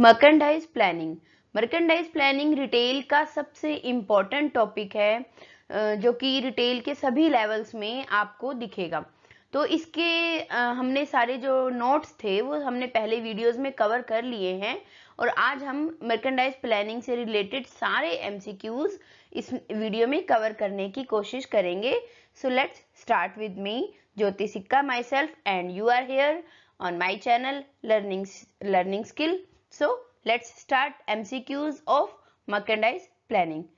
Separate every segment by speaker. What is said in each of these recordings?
Speaker 1: Merchandise planning merchandise planning retail का सबसे important topic है जो कि रिटेल के सभी लेवल्स में आपको दिखेगा तो इसके हमने सारे जो नोट्स थे वो हमने पहले वीडियोस में कवर कर लिए हैं और आज हम मर्केंडाइज प्लानिंग से रिलेटेड सारे एम इस वीडियो में कवर करने की कोशिश करेंगे so let's start with me Jyoti Sikka myself and you are here on my channel learning learning skill So let's start MCQs of merchandise planning.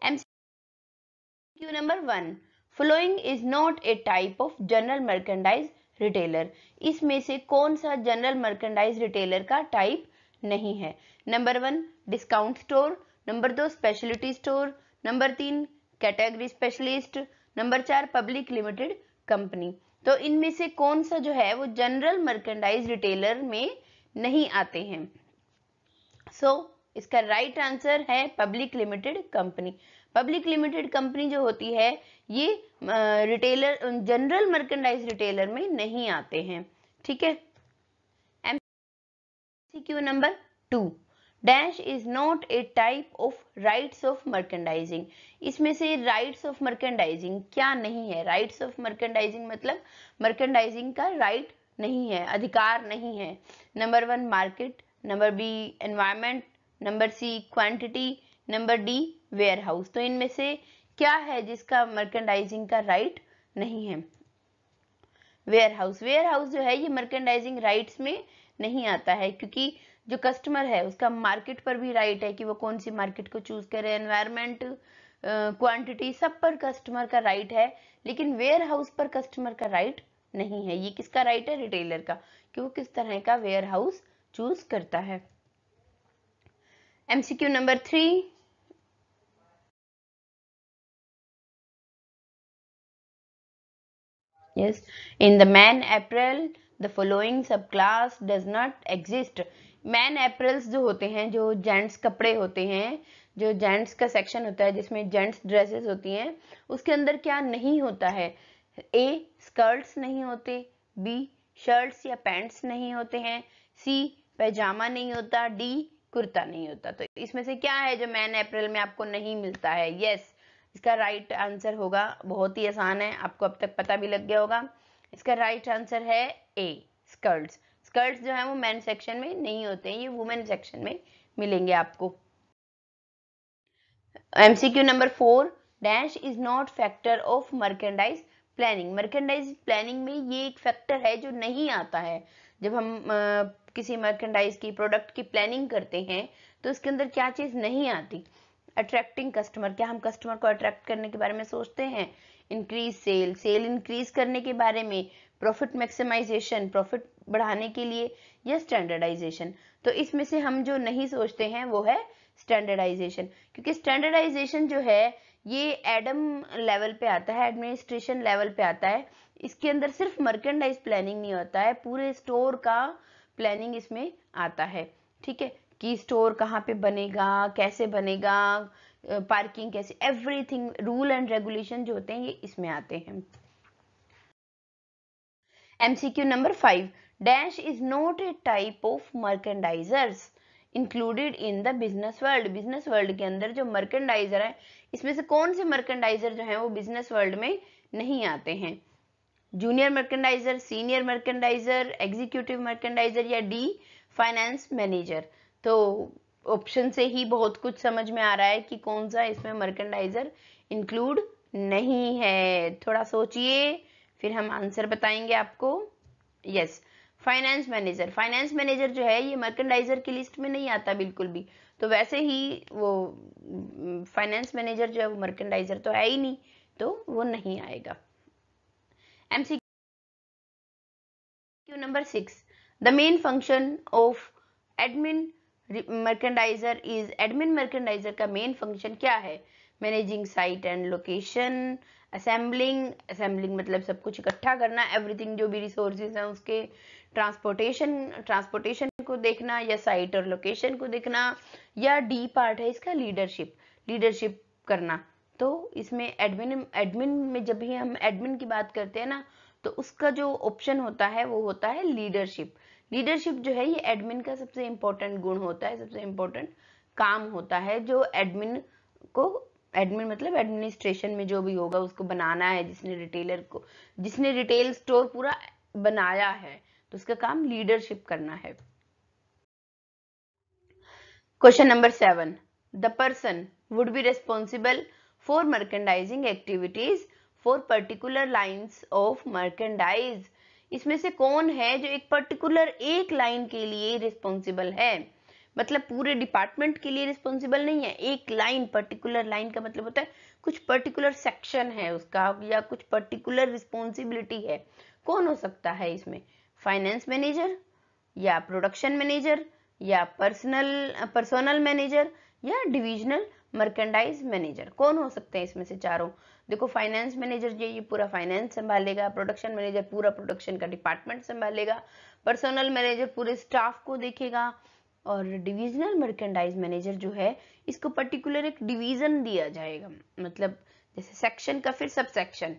Speaker 1: MCQ number 1. Following is not a type of general merchandise retailer इसमें से कौन सा general merchandise retailer का type नहीं है number one discount store number दो speciality store number तीन category specialist number चार पब्लिक लिमिटेड कंपनी तो इनमें से कौन सा जो है वो जनरल मर्केंडाइज रिटेलर में नहीं आते हैं सो so, इसका राइट right आंसर है public limited company public limited company जो होती है ये रिटेलर जनरल मर्केंडाइज रिटेलर में नहीं आते हैं ठीक है MCQ number two dash is not a type of rights of merchandising इसमें से राइट्स ऑफ मर्केंडाइजिंग क्या नहीं है राइट्स ऑफ मर्केंडाइजिंग मतलब मर्केंडाइजिंग का राइट right नहीं है अधिकार नहीं है number one market number B environment number C quantity number D warehouse तो इनमें से क्या है जिसका मर्केंडाइजिंग का राइट नहीं है वेयर हाउस वेयर हाउस जो है ये मर्केंडाइजिंग राइट्स में नहीं आता है क्योंकि जो कस्टमर है उसका मार्केट पर भी राइट है कि वो कौन सी मार्केट को चूज करे एनवायरमेंट क्वांटिटी सब पर कस्टमर का राइट है लेकिन वेयर हाउस पर कस्टमर का राइट नहीं है ये किसका राइट है रिटेलर का कि वो किस तरह का वेयर हाउस चूज करता है MCQ number three yes in the man april the following subclass does not exist Man apparels जो होते हैं जो gents कपड़े होते हैं जो gents का section होता है जिसमें gents dresses होती हैं उसके अंदर क्या नहीं होता है ए स्कर्ट्स नहीं होते बी शर्ट्स या पैंट्स नहीं होते हैं सी पैजामा नहीं होता डी कुर्ता नहीं होता तो इसमें से क्या है जो मैन अप्रैल में आपको नहीं मिलता है यस इसका राइट आंसर होगा बहुत ही आसान है आपको अब तक पता भी लग गया होगा इसका राइट आंसर है ए स्कर्ट्स स्कर्ट्स जो है वो मैन सेक्शन में नहीं होते हैं ये वुमेन सेक्शन में मिलेंगे आपको MCQ number four dash is not factor of merchandise planning merchandise planning में ये एक फैक्टर है जो नहीं आता है जब हम आ, किसी मर्केंडाइज की प्रोडक्ट की प्लानिंग करते हैं तो इसके अंदर क्या चीज़ नहीं आती अट्रैक्टिंग कस्टमर क्या हम कस्टमर को अट्रैक्ट करने के बारे में सोचते हैं इंक्रीज सेल सेल इंक्रीज करने के बारे में प्रॉफिट मैक्सिमाइजेशन प्रॉफिट बढ़ाने के लिए या स्टैंडर्डाइजेशन तो इसमें से हम जो नहीं सोचते हैं वो है स्टैंडर्डाइजेशन क्योंकि स्टैंडर्डाइजेशन जो है ये एडम लेवल पे आता है एडमिनिस्ट्रेशन लेवल पे आता है इसके अंदर सिर्फ मर्केंडाइज प्लानिंग नहीं होता है पूरे स्टोर का प्लानिंग इसमें आता है ठीक है कि स्टोर कहाँ पे बनेगा कैसे बनेगा पार्किंग कैसे एवरीथिंग रूल एंड रेगुलेशन जो होते हैं ये इसमें आते हैं MCQ number five dash is not a type of merchandisers included in the business world business world के अंदर जो मर्केंडाइजर है इसमें से कौन से मर्केंडाइजर जो है वो बिजनेस वर्ल्ड में नहीं आते हैं junior merchandiser senior merchandiser executive merchandiser या डी फाइनेंस मैनेजर तो ऑप्शन से ही बहुत कुछ समझ में आ रहा है कि कौन सा इसमें मर्केंडाइजर इंक्लूड नहीं है थोड़ा सोचिए फिर हम आंसर बताएंगे आपको yes yes. Finance manager finance manager जो है ये मर्केंडाइजर की लिस्ट में नहीं आता बिल्कुल भी तो वैसे ही वो फाइनेंस मैनेजर जो है वो मर्केंडाइजर तो है ही नहीं तो वो नहीं आएगा MCQ number six the main function of admin merchandiser is admin merchandiser का मेन फंक्शन क्या है managing site and location assembling assembling मतलब सब कुछ इकट्ठा करना एवरीथिंग जो भी रिसोर्सेज हैं उसके ट्रांसपोर्टेशन ट्रांसपोर्टेशन को देखना या साइट और लोकेशन को देखना या डी पार्ट है इसका लीडरशिप लीडरशिप करना तो इसमें एडमिन एडमिन में जब भी हम एडमिन की बात करते हैं ना तो उसका जो ऑप्शन होता है वो होता है लीडरशिप लीडरशिप जो है ये एडमिन का सबसे इम्पोर्टेंट गुण होता है सबसे इम्पोर्टेंट काम होता है जो एडमिन को एडमिन मतलब एडमिनिस्ट्रेशन में जो भी होगा उसको बनाना है जिसने रिटेलर को जिसने रिटेल स्टोर पूरा बनाया है तो उसका काम लीडरशिप करना है question number seven the person would be responsible for merchandising activities for particular lines of merchandise इसमें से कौन है जो एक पर्टिकुलर एक लाइन के लिए रिस्पॉन्सिबल है मतलब पूरे डिपार्टमेंट के लिए रिस्पॉन्सिबल नहीं है एक लाइन पर्टिकुलर लाइन का मतलब होता है कुछ पर्टिकुलर सेक्शन है उसका या कुछ पर्टिकुलर रिस्पॉन्सिबिलिटी है कौन हो सकता है इसमें फाइनेंस मैनेजर या प्रोडक्शन मैनेजर या पर्सनल पर्सोनल मैनेजर या डिविजनल मर्केंडाइज मैनेजर कौन हो सकते हैं इसमें से चारों देखो फाइनेंस मैनेजर जो ये पूरा फाइनेंस संभालेगा प्रोडक्शन मैनेजर पूरा प्रोडक्शन का डिपार्टमेंट संभालेगा पर्सनल मैनेजर पूरे स्टाफ को देखेगा और डिविजनल मर्केंडाइज मैनेजर जो है इसको पर्टिकुलर एक डिवीजन दिया जाएगा मतलब जैसे सेक्शन का फिर सब सेक्शन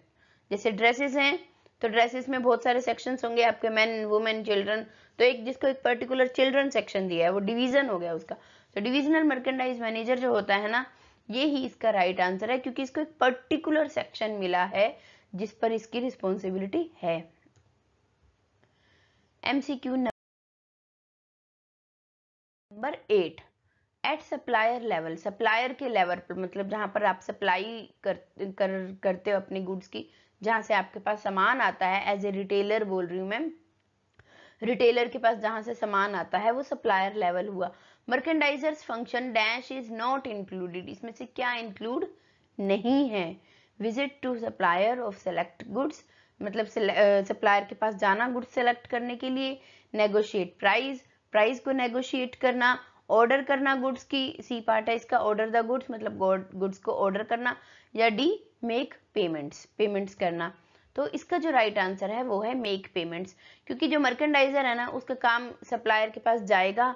Speaker 1: जैसे ड्रेसेस हैं तो ड्रेसेस में बहुत सारे सेक्शंस होंगे आपके मेन वुमेन चिल्ड्रन तो एक जिसको एक पर्टिकुलर चिल्ड्रन सेक्शन दिया है वो डिवीजन हो गया उसका तो डिविजनल मर्केंडाइज मैनेजर जो होता है ना ये ही इसका राइट right आंसर है क्योंकि इसको एक पर्टिकुलर सेक्शन मिला है जिस पर इसकी रिस्पॉन्सिबिलिटी है MCQ number eight at supplier level supplier के लेवल पर मतलब जहां पर आप सप्लाई कर, कर करते हो अपने गुड्स की जहां से आपके पास सामान आता है एज ए रिटेलर बोल रही हूँ मैम रिटेलर के पास जहां से सामान आता है वो सप्लायर लेवल हुआ merchandisers function dash is not included इसमें से क्या इंक्लूड नहीं है visit to supplier of select goods मतलब सप्लायर के पास जाना गुड्स सेलेक्ट करने के लिए नेगोशिएट प्राइस प्राइस को नेगोशिएट करना ऑर्डर करना गुड्स की सी पार्ट है इसका ऑर्डर द गुड्स मतलब गुड्स को ऑर्डर करना या डी मेक पेमेंट्स पेमेंट्स करना तो इसका जो राइट right आंसर है वो है मेक पेमेंट्स क्योंकि जो मर्केंडाइजर है ना उसका काम सप्लायर के पास जाएगा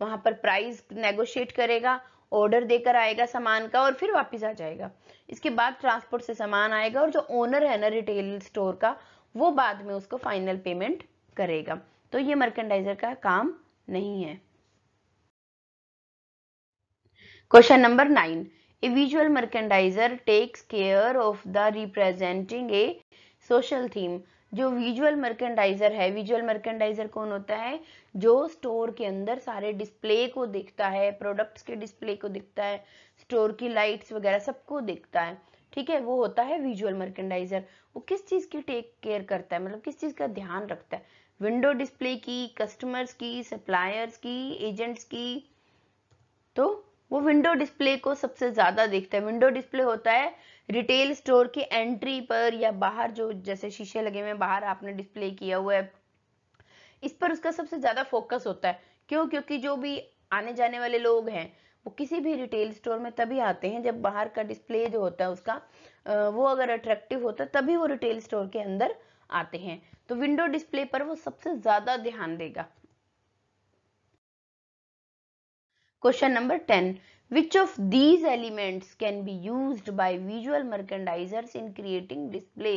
Speaker 1: वहां पर प्राइस नेगोशिएट करेगा ऑर्डर देकर आएगा सामान का और फिर वापस आ जाएगा इसके बाद ट्रांसपोर्ट से सामान आएगा और जो ओनर है ना रिटेल स्टोर का वो बाद में उसको फाइनल पेमेंट करेगा तो ये मर्केंडाइजर का काम नहीं है question number nine a visual merchandiser takes care of the representing a social theme जो विजुअल मर्केंडाइजर है विजुअल मर्केंडाइजर कौन होता है जो स्टोर के अंदर सारे डिस्प्ले को देखता है प्रोडक्ट्स के डिस्प्ले को देखता है स्टोर की लाइट्स वगैरह सबको देखता है ठीक है वो होता है विजुअल मर्केंडाइजर वो किस चीज की टेक केयर करता है मतलब किस चीज का ध्यान रखता है विंडो डिस्प्ले की कस्टमर्स की सप्लायर्स की एजेंट्स की तो वो विंडो डिस्प्ले को सबसे ज्यादा देखता है विंडो डिस्प्ले होता है रिटेल स्टोर की एंट्री पर या बाहर जो जैसे शीशे लगे हुए बाहर आपने डिस्प्ले किया हुआ है इस पर उसका सबसे ज्यादा फोकस होता है क्यों क्योंकि जो भी आने जाने वाले लोग हैं वो किसी भी रिटेल स्टोर में तभी आते हैं जब बाहर का डिस्प्ले जो होता है उसका वो अगर अट्रैक्टिव होता तभी वो रिटेल स्टोर के अंदर आते हैं तो विंडो डिस्प्ले पर वो सबसे ज्यादा ध्यान देगा question number ten which of these elements can be use by visual merchandisers in creating display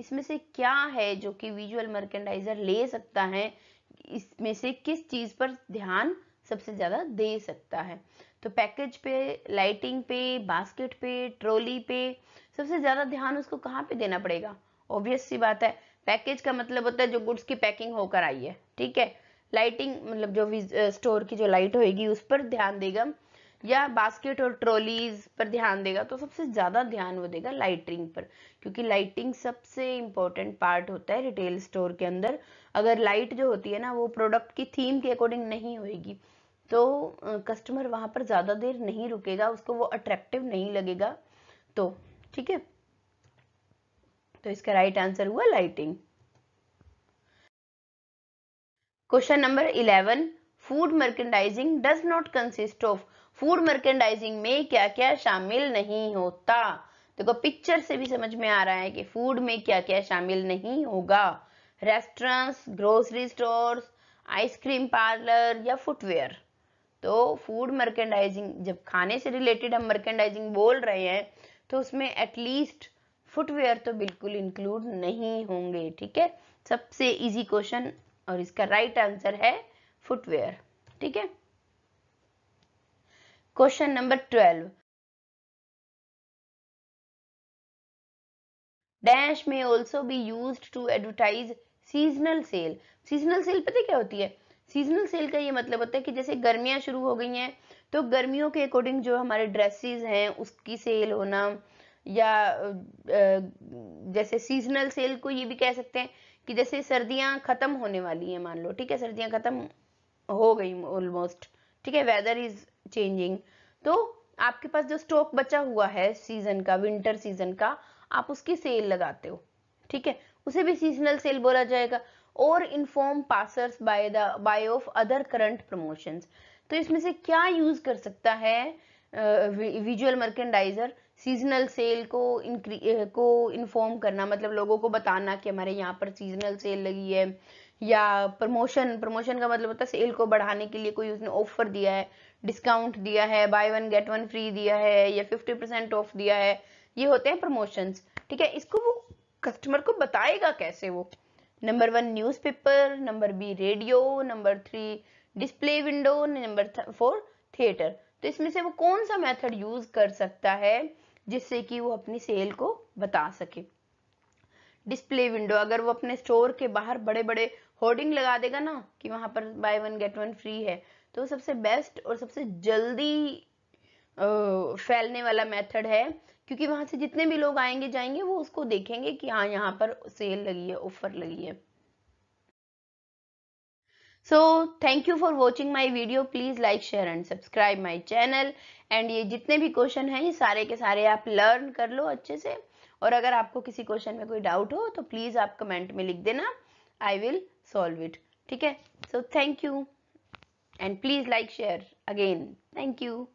Speaker 1: इसमें से क्या है जो कि विजुअल मर्केंडाइजर ले सकता है इसमें से किस चीज पर ध्यान सबसे ज्यादा दे सकता है तो पैकेज पे लाइटिंग पे बास्केट पे ट्रॉली पे सबसे ज़्यादा ध्यान उसको कहाँ पे देना पड़ेगा ऑब्वियस सी बात है पैकेज का मतलब होता है जो गुड्स की पैकिंग होकर आई है ठीक है लाइटिंग मतलब जो स्टोर की जो लाइट होगी उस पर ध्यान देगा या बास्केट और ट्रॉलीज पर ध्यान देगा तो सबसे ज़्यादा ध्यान वो देगा लाइटिंग पर क्योंकि लाइटिंग सबसे इंपॉर्टेंट पार्ट होता है रिटेल स्टोर के अंदर अगर लाइट जो होती है ना वो प्रोडक्ट की थीम के अकॉर्डिंग नहीं होगी तो कस्टमर वहां पर ज़्यादा देर नहीं रुकेगा उसको वो अट्रैक्टिव नहीं लगेगा तो ठीक है तो इसका राइट आंसर हुआ lighting question number eleven food merchandising does not consist of food merchandising में क्या क्या शामिल नहीं होता देखो पिक्चर से भी समझ में आ रहा है कि फूड में क्या क्या शामिल नहीं होगा restaurants grocery stores ice cream parlour या फुटवेयर तो फूड मर्केंडाइजिंग जब खाने से रिलेटेड हम मर्केंडाइजिंग बोल रहे हैं तो उसमें एटलीस्ट फुटवेयर तो बिल्कुल इंक्लूड नहीं होंगे ठीक है सबसे इजी क्वेश्चन और इसका राइट right आंसर है फुटवेयर ठीक है question number twelve dash may also be use to advertise seasonal sale seasonal sale पता क्या होती है सीजनल सेल का ये मतलब होता है कि जैसे गर्मियां शुरू हो गई हैं तो गर्मियों के अकॉर्डिंग जो हमारे ड्रेसेस हैं उसकी सेल होना या जैसे सीजनल सेल को ये भी कह सकते हैं कि जैसे सर्दियां ख़त्म होने वाली हैं मान लो ठीक है सर्दियां ख़त्म हो गई ऑलमोस्ट ठीक है वेदर इज चेंजिंग तो आपके पास जो स्टॉक बचा हुआ है सीजन का विंटर सीजन का आप उसकी सेल लगाते हो ठीक है उसे भी सीजनल सेल बोला जाएगा और inform passers by the by of other current promotions तो इसमें से क्या यूज कर सकता है विजुअल मर्केंडाइजर सीजनल सेल को को इन्फॉर्म करना मतलब लोगों को बताना कि हमारे यहाँ पर सीजनल सेल लगी है या प्रमोशन प्रमोशन का मतलब होता है सेल को बढ़ाने के लिए कोई उसने ऑफर दिया है डिस्काउंट दिया है buy one get one free दिया है या फिफ्टी परसेंट ऑफ दिया है ये होते हैं प्रमोशंस ठीक है इसको वो कस्टमर को बताएगा कैसे वो number one newspaper number B radio number three display window number four theatre तो इसमें से वो कौन सा मेथड यूज कर सकता है जिससे कि वो अपनी सेल को बता सके डिस्प्ले विंडो अगर वो अपने स्टोर के बाहर बड़े बड़े होर्डिंग लगा देगा ना कि वहां पर buy one get one free है तो सबसे बेस्ट और सबसे जल्दी फैलने वाला मेथड है क्योंकि वहां से जितने भी लोग आएंगे जाएंगे वो उसको देखेंगे कि हाँ यहाँ पर सेल लगी है ऑफर लगी है so thank you for watching my video please like share and subscribe my channel and ये जितने भी क्वेश्चन हैं ये सारे के सारे आप लर्न कर लो अच्छे से और अगर आपको किसी क्वेश्चन में कोई डाउट हो तो प्लीज़ आप कमेंट में लिख देना आई विल सॉल्व इट ठीक है so thank you and please like share again thank you